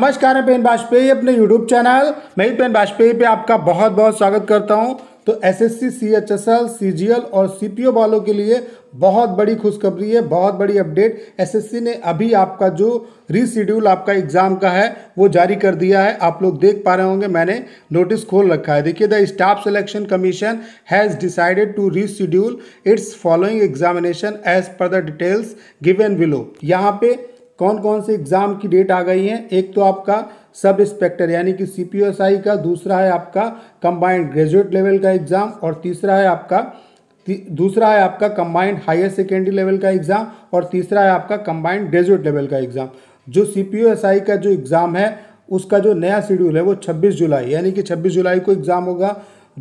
नमस्कार मैं पेन वाजपेयी अपने यूट्यूब चैनल मैं पेन वाजपेयी पे आपका बहुत बहुत स्वागत करता हूं तो एसएससी, सीएचएसएल, सीजीएल और सीपीओ वालों के लिए बहुत बड़ी खुशखबरी है बहुत बड़ी अपडेट एसएससी ने अभी आपका जो रीशेड्यूल आपका एग्ज़ाम का है वो जारी कर दिया है आप लोग देख पा रहे होंगे मैंने नोटिस खोल रखा है देखिए the staff selection commission has decided to reschedule its following examination as per the details given below यहाँ पे कौन कौन से एग्ज़ाम की डेट आ गई हैं एक तो आपका सब इंस्पेक्टर यानी कि सी का दूसरा है आपका कंबाइंड ग्रेजुएट लेवल का एग्ज़ाम और तीसरा है आपका दूसरा है आपका कंबाइंड हायर सेकेंडरी लेवल का एग्ज़ाम और तीसरा है आपका कंबाइंड ग्रेजुएट लेवल का एग्ज़ाम जो सी का जो एग्ज़ाम है उसका जो नया शेड्यूल है वो 26 जुलाई यानी कि 26 जुलाई को एग्ज़ाम होगा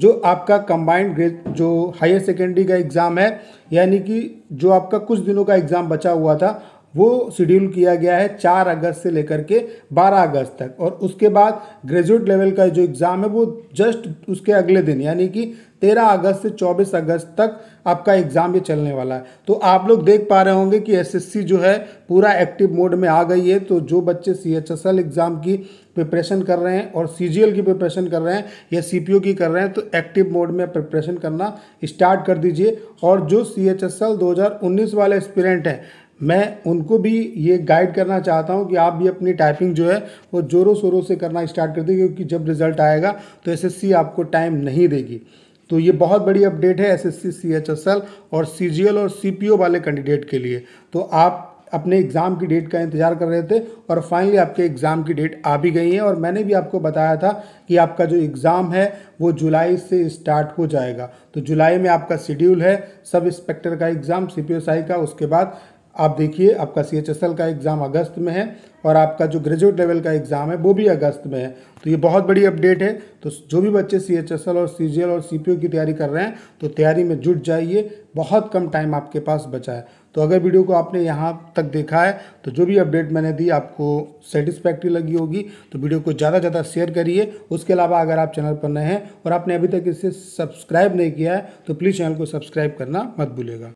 जो आपका कंबाइंड ग्रेड जो हायर सेकेंडरी का एग्ज़ाम है यानी कि जो आपका कुछ दिनों का एग्ज़ाम बचा हुआ था वो शेड्यूल किया गया है चार अगस्त से लेकर के बारह अगस्त तक और उसके बाद ग्रेजुएट लेवल का जो एग्ज़ाम है वो जस्ट उसके अगले दिन यानी कि तेरह अगस्त से चौबीस अगस्त तक आपका एग्ज़ाम भी चलने वाला है तो आप लोग देख पा रहे होंगे कि एसएससी जो है पूरा एक्टिव मोड में आ गई है तो जो बच्चे C H S L exam की प्रिपरेशन कर रहे हैं और सी जी एल की प्रिपरेशन कर रहे हैं या सी पी ओ की कर रहे हैं तो एक्टिव मोड में प्रिपरेशन करना स्टार्ट कर दीजिए और जो सी एच एस एल दो हज़ार उन्नीस वाले एस्पिरेंट हैं मैं उनको भी ये गाइड करना चाहता हूँ कि आप भी अपनी टाइपिंग जो है वो ज़ोरों शोरों से करना स्टार्ट कर दें क्योंकि जब रिज़ल्ट आएगा तो एसएससी आपको टाइम नहीं देगी तो ये बहुत बड़ी अपडेट है एसएससी सीएचएसएल और सीजीएल और सीपीओ वाले कैंडिडेट के लिए तो आप अपने एग्ज़ाम की डेट का इंतज़ार कर रहे थे और फाइनली आपके एग्ज़ाम की डेट आ भी गई है और मैंने भी आपको बताया था कि आपका जो एग्ज़ाम है वो जुलाई से स्टार्ट हो जाएगा तो जुलाई में आपका शेड्यूल है सब इंस्पेक्टर का एग्ज़ाम सी पी का उसके बाद आप देखिए आपका सी एच एस एल का एग्ज़ाम अगस्त में है और आपका जो ग्रेजुएट लेवल का एग्ज़ाम है वो भी अगस्त में है तो ये बहुत बड़ी अपडेट है तो जो भी बच्चे सी एच एस एल और सी जी एल और सी पी ओ की तैयारी कर रहे हैं तो तैयारी में जुट जाइए बहुत कम टाइम आपके पास बचा है तो अगर वीडियो को आपने यहाँ तक देखा है तो जो भी अपडेट मैंने दी आपको सेटिस्फैक्ट्री लगी होगी तो वीडियो को ज़्यादा से ज़्यादा शेयर करिए उसके अलावा अगर आप चैनल पर नए हैं और आपने अभी तक इसे सब्सक्राइब नहीं किया है तो प्लीज़ चैनल को सब्सक्राइब करना मत भूलेगा